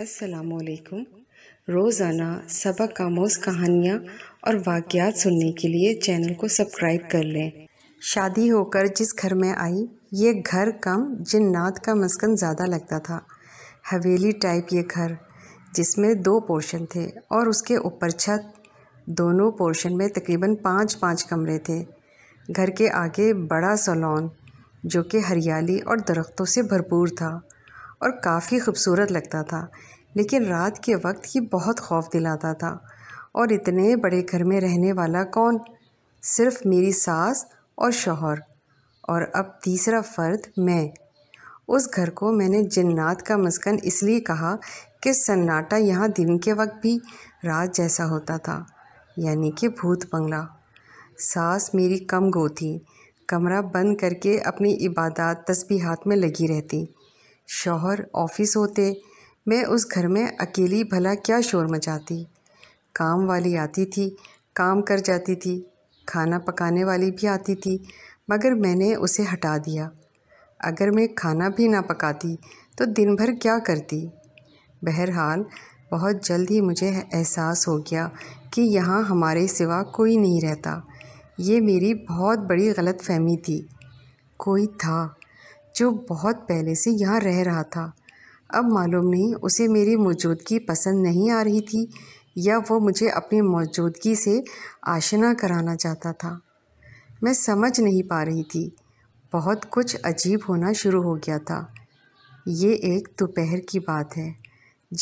असलकुम रोज़ाना सबक कामोज कहानियाँ और वाक़ात सुनने के लिए चैनल को सब्सक्राइब कर लें शादी होकर जिस घर में आई ये घर कम जिन्नात का मस्कन ज़्यादा लगता था हवेली टाइप ये घर जिसमें दो पोर्शन थे और उसके ऊपर छत दोनों पोर्शन में तकरीबन पाँच पाँच कमरे थे घर के आगे बड़ा सलोन जो कि हरियाली और दरख्तों से भरपूर था और काफ़ी खूबसूरत लगता था लेकिन रात के वक्त ये बहुत खौफ दिलाता था और इतने बड़े घर में रहने वाला कौन सिर्फ मेरी सास और शौहर और अब तीसरा फ़र्द मैं उस घर को मैंने जन्नात का मस्कन इसलिए कहा कि सन्नाटा यहाँ दिन के वक्त भी रात जैसा होता था यानी कि भूत बंगला सास मेरी कम गो थी कमरा बंद करके अपनी इबादत तस्बीहात में लगी रहती शौहर ऑफिस होते मैं उस घर में अकेली भला क्या शोर मचाती काम वाली आती थी काम कर जाती थी खाना पकाने वाली भी आती थी मगर मैंने उसे हटा दिया अगर मैं खाना भी ना पकाती तो दिन भर क्या करती बहरहाल बहुत जल्द ही मुझे एहसास हो गया कि यहाँ हमारे सिवा कोई नहीं रहता ये मेरी बहुत बड़ी गलत फहमी थी कोई था जो बहुत पहले से यहाँ रह रहा था अब मालूम नहीं उसे मेरी मौजूदगी पसंद नहीं आ रही थी या वो मुझे अपनी मौजूदगी से आशना कराना चाहता था मैं समझ नहीं पा रही थी बहुत कुछ अजीब होना शुरू हो गया था ये एक दोपहर की बात है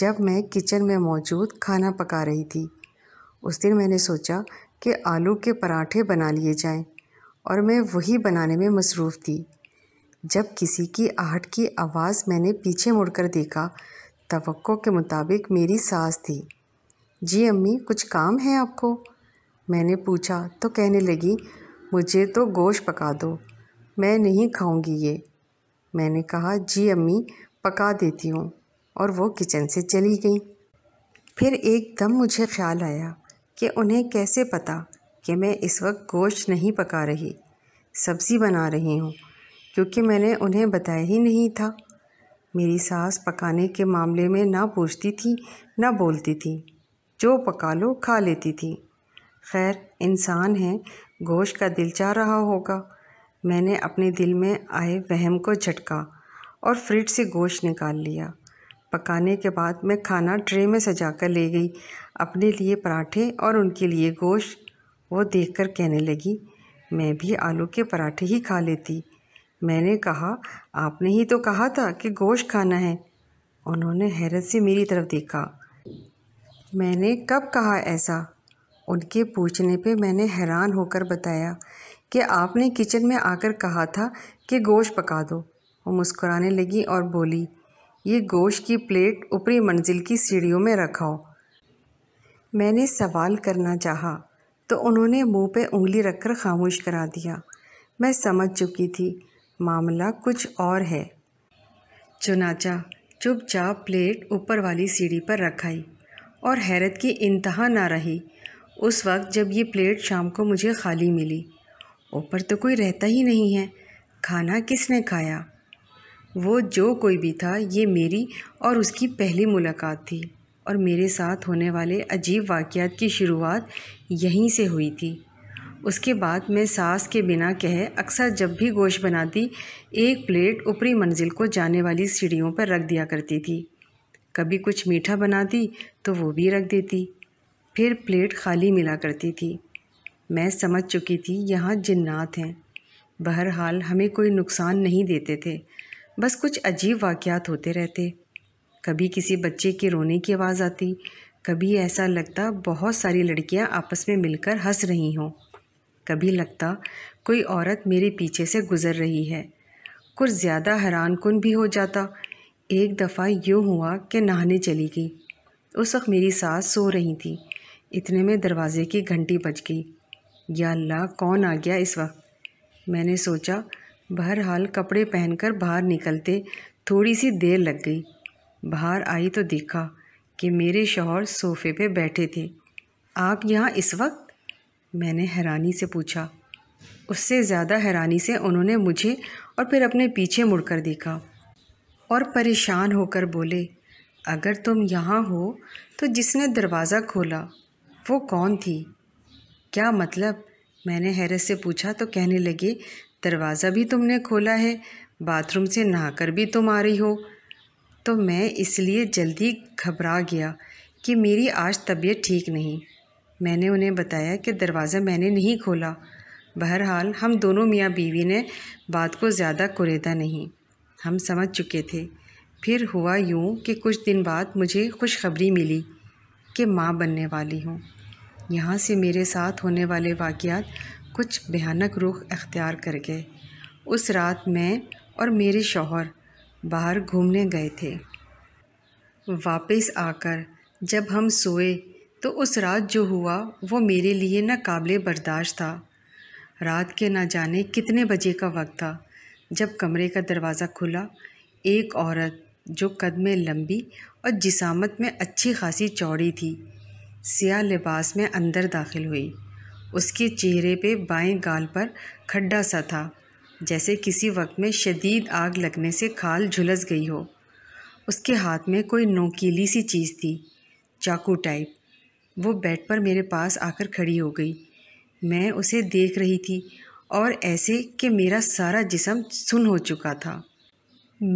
जब मैं किचन में मौजूद खाना पका रही थी उस दिन मैंने सोचा कि आलू के पराठे बना लिए जाएं और मैं वही बनाने में मसरूफ़ थी जब किसी की आहट की आवाज़ मैंने पीछे मुड़कर देखा तो के मुताबिक मेरी सास थी जी अम्मी कुछ काम है आपको मैंने पूछा तो कहने लगी मुझे तो गोश पका दो मैं नहीं खाऊंगी ये मैंने कहा जी अम्मी पका देती हूँ और वो किचन से चली गई फिर एकदम मुझे ख्याल आया कि उन्हें कैसे पता कि मैं इस वक्त गोश्त नहीं पका रही सब्ज़ी बना रही हूँ क्योंकि मैंने उन्हें बताया ही नहीं था मेरी सास पकाने के मामले में ना पूछती थी ना बोलती थी जो पका लो खा लेती थी खैर इंसान है गोश का दिल चाह रहा होगा मैंने अपने दिल में आए वहम को झटका और फ्रिज से गोश निकाल लिया पकाने के बाद मैं खाना ट्रे में सजा कर ले गई अपने लिए पराठे और उनके लिए गोश वो देखकर कहने लगी मैं भी आलू के पराठे ही खा लेती मैंने कहा आपने ही तो कहा था कि गोश्त खाना है उन्होंने हैरत से मेरी तरफ़ देखा मैंने कब कहा ऐसा उनके पूछने पे मैंने हैरान होकर बताया कि आपने किचन में आकर कहा था कि गोश्त पका दो वो मुस्कुराने लगी और बोली ये गोश्त की प्लेट ऊपरी मंजिल की सीढ़ियों में रखाओ मैंने सवाल करना चाहा तो उन्होंने मुंह पे उंगली रखकर खामोश करा दिया मैं समझ चुकी थी मामला कुछ और है चुनाचा चुपचाप प्लेट ऊपर वाली सीढ़ी पर रखाई और हैरत की इंतहा ना रही उस वक्त जब ये प्लेट शाम को मुझे खाली मिली ऊपर तो कोई रहता ही नहीं है खाना किसने खाया वो जो कोई भी था ये मेरी और उसकी पहली मुलाकात थी और मेरे साथ होने वाले अजीब वाक़ात की शुरुआत यहीं से हुई थी उसके बाद मैं सास के बिना कहे अक्सर जब भी गोश्त बनाती एक प्लेट ऊपरी मंजिल को जाने वाली सीढ़ियों पर रख दिया करती थी कभी कुछ मीठा बनाती तो वो भी रख देती फिर प्लेट खाली मिला करती थी मैं समझ चुकी थी यहाँ जिन्नात हैं बहरहाल हमें कोई नुकसान नहीं देते थे बस कुछ अजीब वाक़ात होते रहते कभी किसी बच्चे के रोने की आवाज़ आती कभी ऐसा लगता बहुत सारी लड़कियां आपस में मिलकर हंस रही हों कभी लगता कोई औरत मेरे पीछे से गुज़र रही है कुछ ज़्यादा हैरान कन भी हो जाता एक दफ़ा यूँ हुआ कि नहाने चली गई उस वक्त मेरी सास सो रही थी इतने में दरवाज़े की घंटी बज गई या अल्लाह कौन आ गया इस वक्त मैंने सोचा बहरहाल कपड़े पहनकर बाहर निकलते थोड़ी सी देर लग गई बाहर आई तो देखा कि मेरे शोहर सोफ़े पे बैठे थे आप यहाँ इस वक्त मैंने हैरानी से पूछा उससे ज़्यादा हैरानी से उन्होंने मुझे और फिर अपने पीछे मुड़कर देखा और परेशान होकर बोले अगर तुम यहाँ हो तो जिसने दरवाज़ा खोला वो कौन थी क्या मतलब मैंने हैरत से पूछा तो कहने लगे दरवाज़ा भी तुमने खोला है बाथरूम से नहाकर भी तुम आ रही हो तो मैं इसलिए जल्दी घबरा गया कि मेरी आज तबीयत ठीक नहीं मैंने उन्हें बताया कि दरवाज़ा मैंने नहीं खोला बहरहाल हम दोनों मियाँ बीवी ने बात को ज़्यादा कुरेदा नहीं हम समझ चुके थे फिर हुआ यूँ कि कुछ दिन बाद मुझे खुशखबरी मिली कि माँ बनने वाली हूँ यहाँ से मेरे साथ होने वाले वाक़ात कुछ भयानक रुख अख्तियार कर गए उस रात मैं और मेरे शौहर बाहर घूमने गए थे वापस आकर जब हम सोए तो उस रात जो हुआ वो मेरे लिए नाकबिल बर्दाश्त था रात के ना जाने कितने बजे का वक्त था जब कमरे का दरवाज़ा खुला एक औरत जो कद में लंबी और जिसामत में अच्छी खासी चौड़ी थी सिया लिबास में अंदर दाखिल हुई उसके चेहरे पे बाएं गाल पर खड्डा सा था जैसे किसी वक्त में शदीद आग लगने से खाल झुलस गई हो उसके हाथ में कोई नोकीली सी चीज़ थी चाकू टाइप वो बेड पर मेरे पास आकर खड़ी हो गई मैं उसे देख रही थी और ऐसे कि मेरा सारा जिसम सुन हो चुका था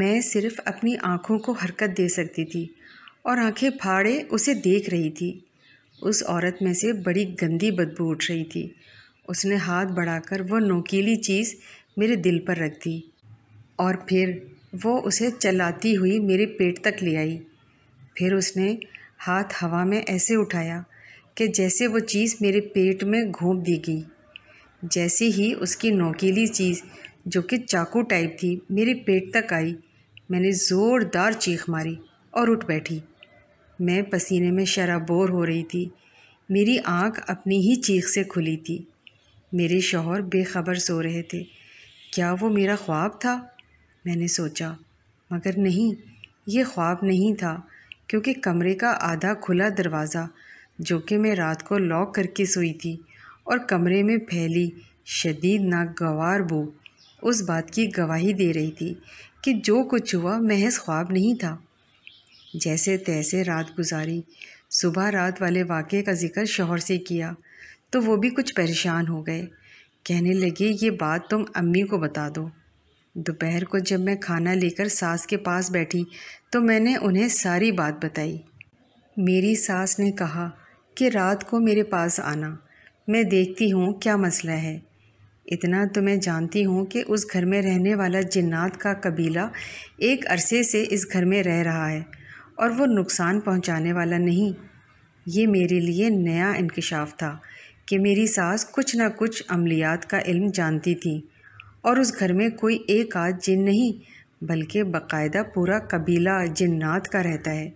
मैं सिर्फ अपनी आँखों को हरकत दे सकती थी और आंखें फाड़े उसे देख रही थी उस औरत में से बड़ी गंदी बदबू उठ रही थी उसने हाथ बढ़ाकर वो नोकीली चीज़ मेरे दिल पर रख दी और फिर वो उसे चलाती हुई मेरे पेट तक ले आई फिर उसने हाथ हवा में ऐसे उठाया कि जैसे वो चीज़ मेरे पेट में घोंप दी गई जैसे ही उसकी नोकीली चीज़ जो कि चाकू टाइप थी मेरे पेट तक आई मैंने ज़ोरदार चीख मारी और उठ बैठी मैं पसीने में शराबोर हो रही थी मेरी आंख अपनी ही चीख से खुली थी मेरे शोहर बेखबर सो रहे थे क्या वो मेरा ख्वाब था मैंने सोचा मगर नहीं ये ख्वाब नहीं था क्योंकि कमरे का आधा खुला दरवाज़ा जो कि मैं रात को लॉक करके सोई थी और कमरे में फैली शदीद नागवार बू उस बात की गवाही दे रही थी कि जो कुछ हुआ महज ख्वाब नहीं था जैसे तैसे रात गुजारी सुबह रात वाले वाक़े का जिक्र शोहर से किया तो वो भी कुछ परेशान हो गए कहने लगे ये बात तुम अम्मी को बता दो दोपहर को जब मैं खाना लेकर सास के पास बैठी तो मैंने उन्हें सारी बात बताई मेरी सास ने कहा कि रात को मेरे पास आना मैं देखती हूँ क्या मसला है इतना तो मैं जानती हूँ कि उस घर में रहने वाला जिन्नात का कबीला एक अरसे से इस घर में रह रहा है और वो नुकसान पहुँचाने वाला नहीं ये मेरे लिए नया इनकशाफ था कि मेरी सास कुछ ना कुछ अमलियात का इल्म जानती थी और उस घर में कोई एक आध जिन नहीं बल्कि बाकायदा पूरा कबीला जिन्नात का रहता है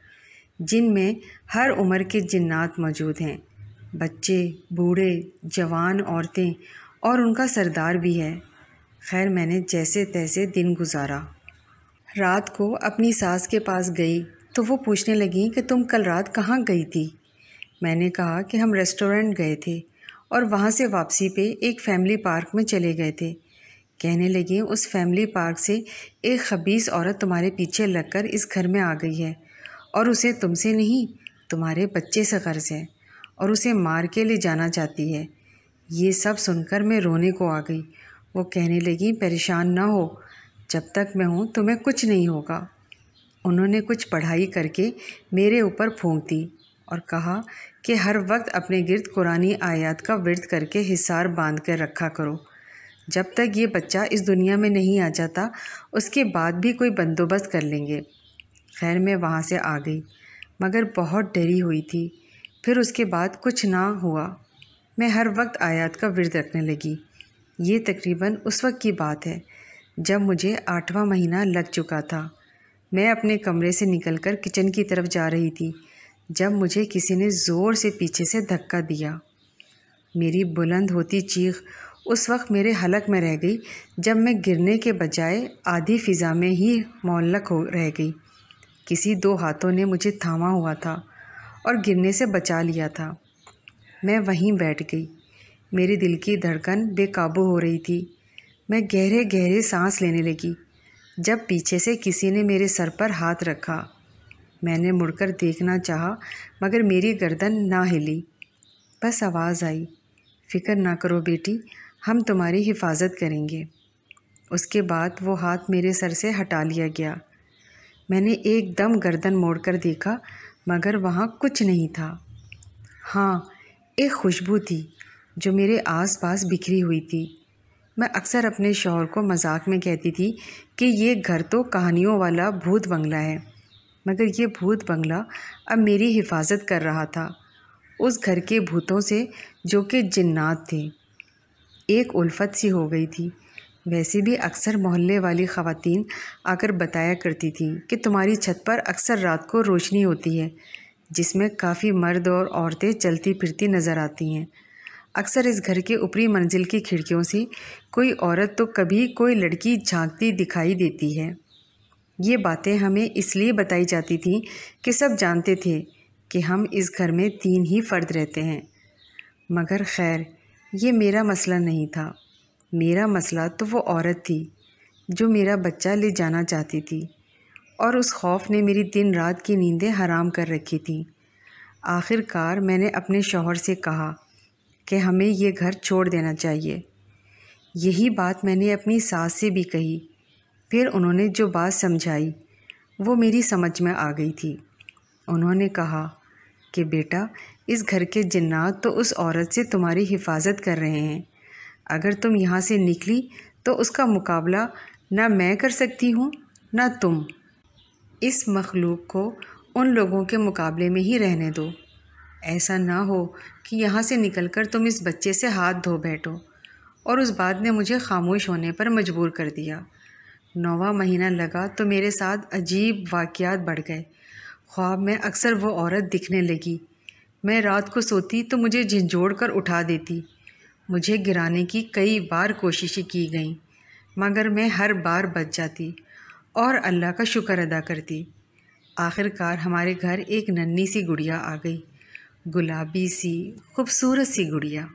जिनमें हर उम्र के जिन्नात मौजूद हैं बच्चे बूढ़े जवान औरतें और उनका सरदार भी है खैर मैंने जैसे तैसे दिन गुजारा रात को अपनी सास के पास गई तो वो पूछने लगी कि तुम कल रात कहाँ गई थी मैंने कहा कि हम रेस्टोरेंट गए थे और वहाँ से वापसी पे एक फैमिली पार्क में चले गए थे कहने लगी उस फैमिली पार्क से एक खबीस औरत तुम्हारे पीछे लगकर इस घर में आ गई है और उसे तुमसे नहीं तुम्हारे बच्चे से कर्ज है और उसे मार के ले जाना चाहती है ये सब सुनकर मैं रोने को आ गई वो कहने लगी परेशान ना हो जब तक मैं हूँ तुम्हें कुछ नहीं होगा उन्होंने कुछ पढ़ाई करके मेरे ऊपर फूंक दी और कहा कि हर वक्त अपने गिरद कुरानी आयात का विरत करके हिसार बांध कर रखा करो जब तक ये बच्चा इस दुनिया में नहीं आ जाता उसके बाद भी कोई बंदोबस्त कर लेंगे खैर मैं वहाँ से आ गई मगर बहुत डरी हुई थी फिर उसके बाद कुछ ना हुआ मैं हर वक्त आयात का विरद रखने लगी ये तकरीबन उस वक्त की बात है जब मुझे आठवां महीना लग चुका था मैं अपने कमरे से निकलकर किचन की तरफ जा रही थी जब मुझे किसी ने ज़ोर से पीछे से धक्का दिया मेरी बुलंद होती चीख उस वक्त मेरे हलक में रह गई जब मैं गिरने के बजाय आधी फ़िज़ा में ही मोलक हो रह गई किसी दो हाथों ने मुझे थामा हुआ था और गिरने से बचा लिया था मैं वहीं बैठ गई मेरे दिल की धड़कन बेकाबू हो रही थी मैं गहरे गहरे सांस लेने लगी जब पीछे से किसी ने मेरे सर पर हाथ रखा मैंने मुड़कर देखना चाहा मगर मेरी गर्दन ना हिली बस आवाज़ आई फ़िक्र ना करो बेटी हम तुम्हारी हिफाजत करेंगे उसके बाद वो हाथ मेरे सर से हटा लिया गया मैंने एकदम गर्दन मोड़कर देखा मगर वहाँ कुछ नहीं था हाँ एक खुशबू थी जो मेरे आस पास बिखरी हुई थी मैं अक्सर अपने शोहर को मजाक में कहती थी कि ये घर तो कहानियों वाला भूत बंगला है मगर ये भूत बंगला अब मेरी हिफाजत कर रहा था उस घर के भूतों से जो कि जिन्नात थे एक उल्फत सी हो गई थी वैसे भी अक्सर मोहल्ले वाली ख़वातीन आकर बताया करती थी कि तुम्हारी छत पर अक्सर रात को रोशनी होती है जिसमें काफ़ी मर्द और औरतें चलती फिरती नज़र आती हैं अक्सर इस घर के ऊपरी मंजिल की खिड़कियों से कोई औरत तो कभी कोई लड़की झांकती दिखाई देती है ये बातें हमें इसलिए बताई जाती थीं कि सब जानते थे कि हम इस घर में तीन ही फ़र्द रहते हैं मगर खैर ये मेरा मसला नहीं था मेरा मसला तो वो औरत थी जो मेरा बच्चा ले जाना चाहती थी और उस खौफ ने मेरी दिन रात की नींदें हराम कर रखी थी आखिरकार मैंने अपने शोहर से कहा कि हमें ये घर छोड़ देना चाहिए यही बात मैंने अपनी सास से भी कही फिर उन्होंने जो बात समझाई वो मेरी समझ में आ गई थी उन्होंने कहा कि बेटा इस घर के जिन्नात तो उस औरत से तुम्हारी हिफाजत कर रहे हैं अगर तुम यहाँ से निकली तो उसका मुकाबला ना मैं कर सकती हूँ ना तुम इस मखलूक को उन लोगों के मुकाबले में ही रहने दो ऐसा ना हो कि यहाँ से निकलकर तुम इस बच्चे से हाथ धो बैठो और उस बात ने मुझे खामोश होने पर मजबूर कर दिया नौवा महीना लगा तो मेरे साथ अजीब वाक़ात बढ़ गए ख्वाब में अक्सर वो औरत दिखने लगी मैं रात को सोती तो मुझे झिझोड़ कर उठा देती मुझे गिराने की कई बार कोशिशें की गईं मगर मैं हर बार बच जाती और अल्लाह का शुक्र अदा करती आखिरकार हमारे घर एक नन्ही सी गुड़िया आ गई गुलाबी सी खूबसूरत सी गुड़िया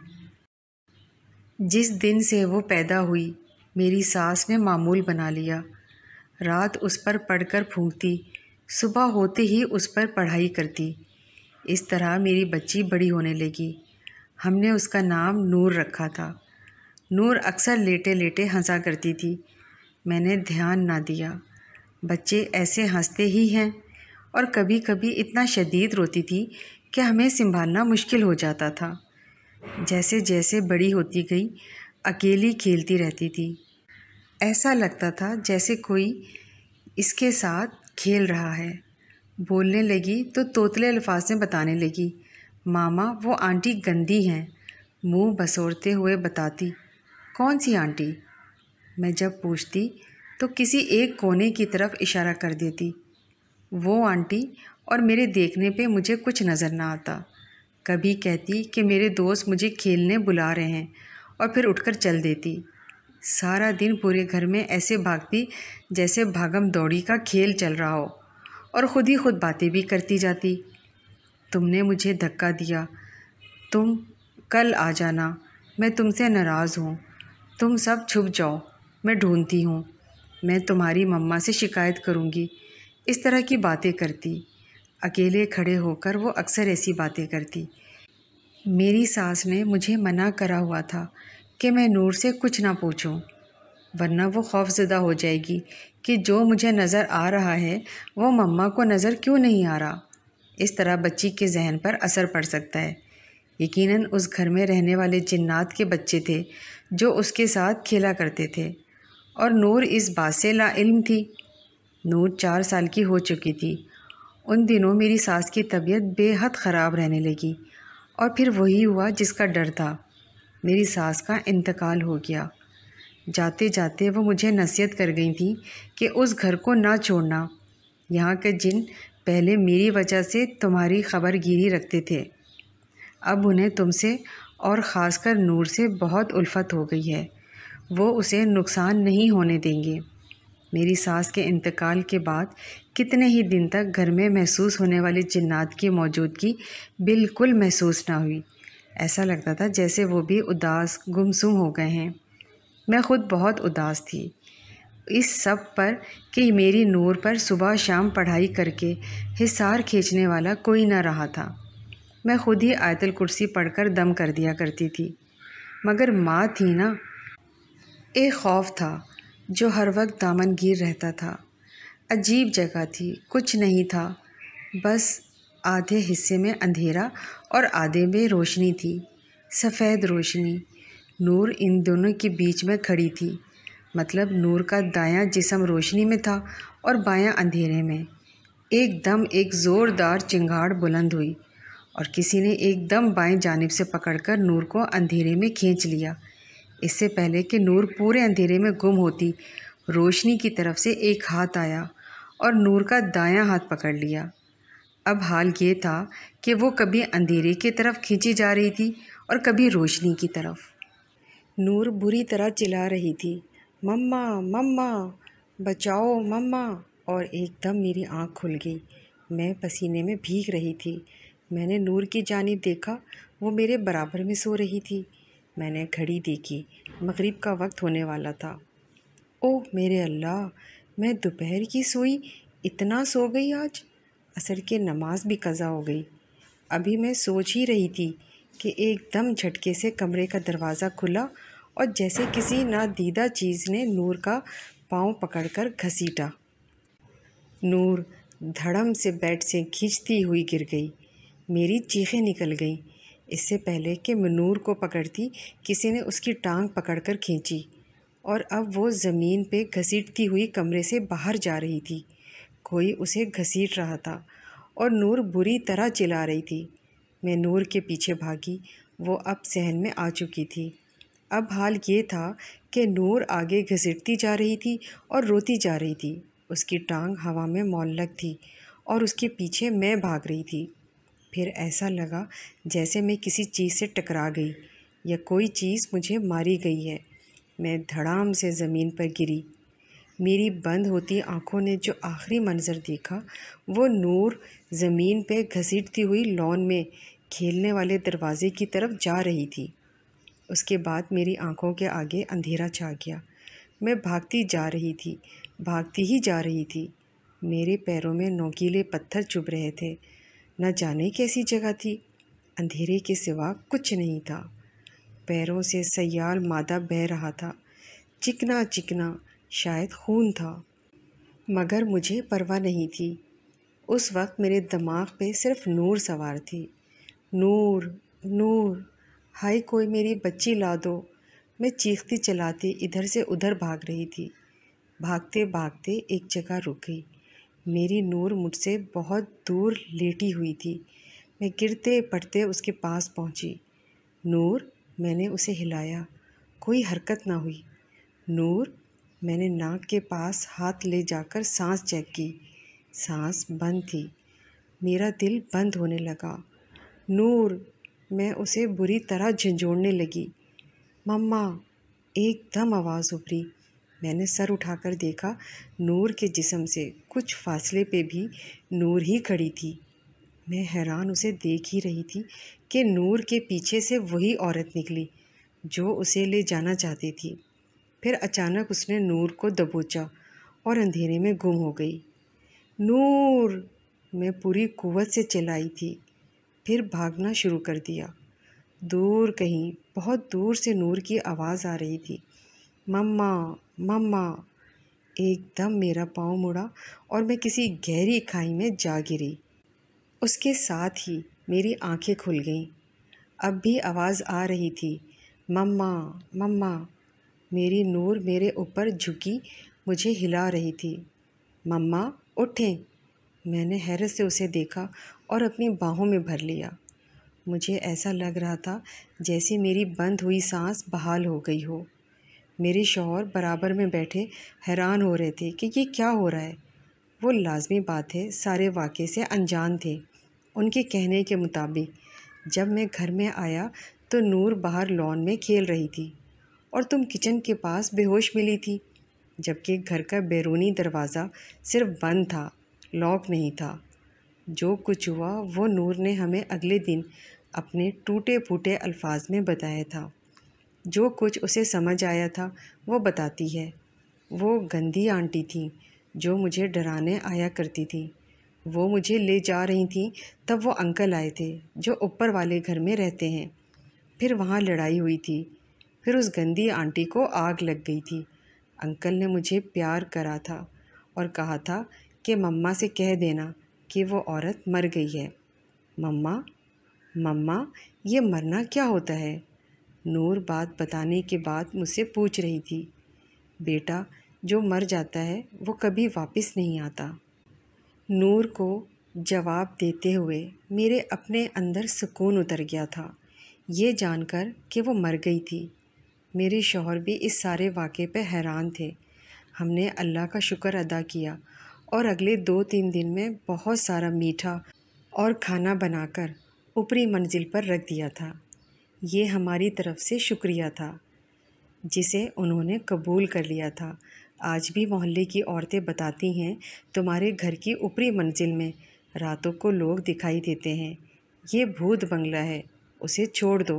जिस दिन से वो पैदा हुई मेरी सास ने मामूल बना लिया रात उस पर पढ़कर फूंकती सुबह होते ही उस पर पढ़ाई करती इस तरह मेरी बच्ची बड़ी होने लगी हमने उसका नाम नूर रखा था नूर अक्सर लेटे लेटे हंसा करती थी मैंने ध्यान ना दिया बच्चे ऐसे हंसते ही हैं और कभी कभी इतना शदीद रोती थी कि हमें संभालना मुश्किल हो जाता था जैसे जैसे बड़ी होती गई अकेली खेलती रहती थी ऐसा लगता था जैसे कोई इसके साथ खेल रहा है बोलने लगी तो तोतले अल्फाज में बताने लगी मामा वो आंटी गंदी हैं मुंह बसोरते हुए बताती कौन सी आंटी मैं जब पूछती तो किसी एक कोने की तरफ इशारा कर देती वो आंटी और मेरे देखने पे मुझे कुछ नज़र ना आता कभी कहती कि मेरे दोस्त मुझे खेलने बुला रहे हैं और फिर उठकर चल देती सारा दिन पूरे घर में ऐसे भागती जैसे भागम दौड़ी का खेल चल रहा हो और ख़ुद ही खुद बातें भी करती जाती तुमने मुझे धक्का दिया तुम कल आ जाना मैं तुमसे नाराज़ हूँ तुम सब छुप जाओ मैं ढूंढती हूँ मैं तुम्हारी मम्मा से शिकायत करूँगी इस तरह की बातें करती अकेले खड़े होकर वो अक्सर ऐसी बातें करती मेरी सास ने मुझे मना करा हुआ था कि मैं नूर से कुछ ना पूछूं, वरना वो खौफजदा हो जाएगी कि जो मुझे नज़र आ रहा है वो मम्मा को नज़र क्यों नहीं आ रहा इस तरह बच्ची के जहन पर असर पड़ सकता है यकीनन उस घर में रहने वाले जिन्नात के बच्चे थे जो उसके साथ खेला करते थे और नूर इस बात से लाइल्म थी नूर चार साल की हो चुकी थी उन दिनों मेरी सास की तबीयत बेहद ख़राब रहने लगी और फिर वही हुआ जिसका डर था मेरी सास का इंतकाल हो गया जाते जाते वो मुझे नसीहत कर गई थी कि उस घर को ना छोड़ना यहाँ के जिन पहले मेरी वजह से तुम्हारी खबर गिरी रखते थे अब उन्हें तुमसे और ख़ासकर नूर से बहुत उल्फत हो गई है वो उसे नुकसान नहीं होने देंगे मेरी सास के इंतकाल के बाद कितने ही दिन तक घर में महसूस होने वाले जिन्नात की मौजूदगी बिल्कुल महसूस ना हुई ऐसा लगता था जैसे वो भी उदास गुमसुम हो गए हैं मैं ख़ुद बहुत उदास थी इस सब पर कि मेरी नूर पर सुबह शाम पढ़ाई करके हिसार खींचने वाला कोई ना रहा था मैं खुद ही आयतल कुर्सी पढ़कर दम कर दिया करती थी मगर माँ थी ना एक खौफ था जो हर वक्त दामनगीर रहता था अजीब जगह थी कुछ नहीं था बस आधे हिस्से में अंधेरा और आधे में रोशनी थी सफ़ेद रोशनी नूर इन दोनों के बीच में खड़ी थी मतलब नूर का दायां जिसम रोशनी में था और बायां अंधेरे में एकदम एक ज़ोरदार चिंगाड़ बुलंद हुई और किसी ने एकदम बाएं जानब से पकड़कर नूर को अंधेरे में खींच लिया इससे पहले कि नूर पूरे अंधेरे में गुम होती रोशनी की तरफ से एक हाथ आया और नूर का दायां हाथ पकड़ लिया अब हाल ये था कि वो कभी अंधेरे की तरफ खींची जा रही थी और कभी रोशनी की तरफ नूर बुरी तरह चिल्ला रही थी मम्मा मम्मा बचाओ मम्मा और एकदम मेरी आंख खुल गई मैं पसीने में भीग रही थी मैंने नूर की जानी देखा वो मेरे बराबर में सो रही थी मैंने घड़ी देखी मगरिब का वक्त होने वाला था ओह मेरे अल्लाह मैं दोपहर की सोई इतना सो गई आज असर के नमाज भी कज़ा हो गई अभी मैं सोच ही रही थी कि एकदम झटके से कमरे का दरवाज़ा खुला और जैसे किसी नादीदा चीज़ ने नूर का पाँव पकड़कर घसीटा नूर धड़म से बेड से खींचती हुई गिर गई मेरी चीखें निकल गईं इससे पहले कि मैं नूर को पकड़ती किसी ने उसकी टांग पकड़कर खींची और अब वो ज़मीन पे घसीटती हुई कमरे से बाहर जा रही थी कोई उसे घसीट रहा था और नूर बुरी तरह चिल्ला रही थी मैं नूर के पीछे भागी वो अब सहन में आ चुकी थी अब हाल ये था कि नूर आगे घसीटती जा रही थी और रोती जा रही थी उसकी टांग हवा में मौलक थी और उसके पीछे मैं भाग रही थी फिर ऐसा लगा जैसे मैं किसी चीज़ से टकरा गई या कोई चीज़ मुझे मारी गई है मैं धड़ाम से ज़मीन पर गिरी मेरी बंद होती आंखों ने जो आखिरी मंज़र देखा वो नूर ज़मीन पे घसीटती हुई लॉन में खेलने वाले दरवाज़े की तरफ जा रही थी उसके बाद मेरी आंखों के आगे अंधेरा छा गया मैं भागती जा रही थी भागती ही जा रही थी मेरे पैरों में नोकीले पत्थर चुभ रहे थे न जाने कैसी जगह थी अंधेरे के सिवा कुछ नहीं था पैरों से सयाल मादा बह रहा था चिकना चिकना शायद खून था मगर मुझे परवाह नहीं थी उस वक्त मेरे दिमाग पे सिर्फ नूर सवार थी नूर नूर हाय कोई मेरी बच्ची ला दो मैं चीखती चलाती इधर से उधर भाग रही थी भागते भागते एक जगह रुक गई मेरी नूर मुझसे बहुत दूर लेटी हुई थी मैं गिरते पड़ते उसके पास पहुंची। नूर मैंने उसे हिलाया कोई हरकत ना हुई नूर मैंने नाक के पास हाथ ले जाकर सांस चेक की सांस बंद थी मेरा दिल बंद होने लगा नूर मैं उसे बुरी तरह झंझोड़ने लगी मम्मा एकदम आवाज़ उभरी मैंने सर उठाकर देखा नूर के जिसम से कुछ फासले पे भी नूर ही खड़ी थी मैं हैरान उसे देख ही रही थी कि नूर के पीछे से वही औरत निकली जो उसे ले जाना चाहती थी फिर अचानक उसने नूर को दबोचा और अंधेरे में गुम हो गई नूर मैं पूरी कुवत से चिल्लाई थी फिर भागना शुरू कर दिया दूर कहीं बहुत दूर से नूर की आवाज़ आ रही थी मम्मा मम्मा एकदम मेरा पाँव मुड़ा और मैं किसी गहरी खाई में जा गिरी उसके साथ ही मेरी आंखें खुल गईं अब भी आवाज़ आ रही थी मम्मा मम्मा मेरी नूर मेरे ऊपर झुकी मुझे हिला रही थी मम्मा उठें मैंने हैरत से उसे देखा और अपनी बाहों में भर लिया मुझे ऐसा लग रहा था जैसे मेरी बंद हुई सांस बहाल हो गई हो मेरे शोहर बराबर में बैठे हैरान हो रहे थे कि ये क्या हो रहा है वो लाजमी बात है सारे वाक़े से अनजान थे उनके कहने के मुताबिक जब मैं घर में आया तो नूर बाहर लॉन में खेल रही थी और तुम किचन के पास बेहोश मिली थी जबकि घर का बैरूनी दरवाज़ा सिर्फ बंद था लॉक नहीं था जो कुछ हुआ वो नूर ने हमें अगले दिन अपने टूटे फूटे अल्फाज में बताया था जो कुछ उसे समझ आया था वो बताती है वो गंदी आंटी थी जो मुझे डराने आया करती थी वो मुझे ले जा रही थी तब वो अंकल आए थे जो ऊपर वाले घर में रहते हैं फिर वहाँ लड़ाई हुई थी फिर उस गंदी आंटी को आग लग गई थी अंकल ने मुझे प्यार करा था और कहा था कि मम्मा से कह देना कि वो औरत मर गई है मम्मा मम्मा ये मरना क्या होता है नूर बात बताने के बाद मुझसे पूछ रही थी बेटा जो मर जाता है वो कभी वापस नहीं आता नूर को जवाब देते हुए मेरे अपने अंदर सुकून उतर गया था ये जानकर कि वो मर गई थी मेरे शोहर भी इस सारे वाक़े पे हैरान थे हमने अल्लाह का शुक्र अदा किया और अगले दो तीन दिन में बहुत सारा मीठा और खाना बनाकर ऊपरी मंजिल पर रख दिया था ये हमारी तरफ से शुक्रिया था जिसे उन्होंने कबूल कर लिया था आज भी मोहल्ले की औरतें बताती हैं तुम्हारे घर की ऊपरी मंजिल में रातों को लोग दिखाई देते हैं ये भूत बंगला है उसे छोड़ दो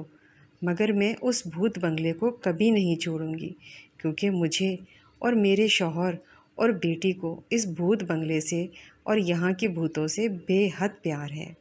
मगर मैं उस भूत बंगले को कभी नहीं छोड़ूंगी क्योंकि मुझे और मेरे शौहर और बेटी को इस भूत बंगले से और यहाँ के भूतों से बेहद प्यार है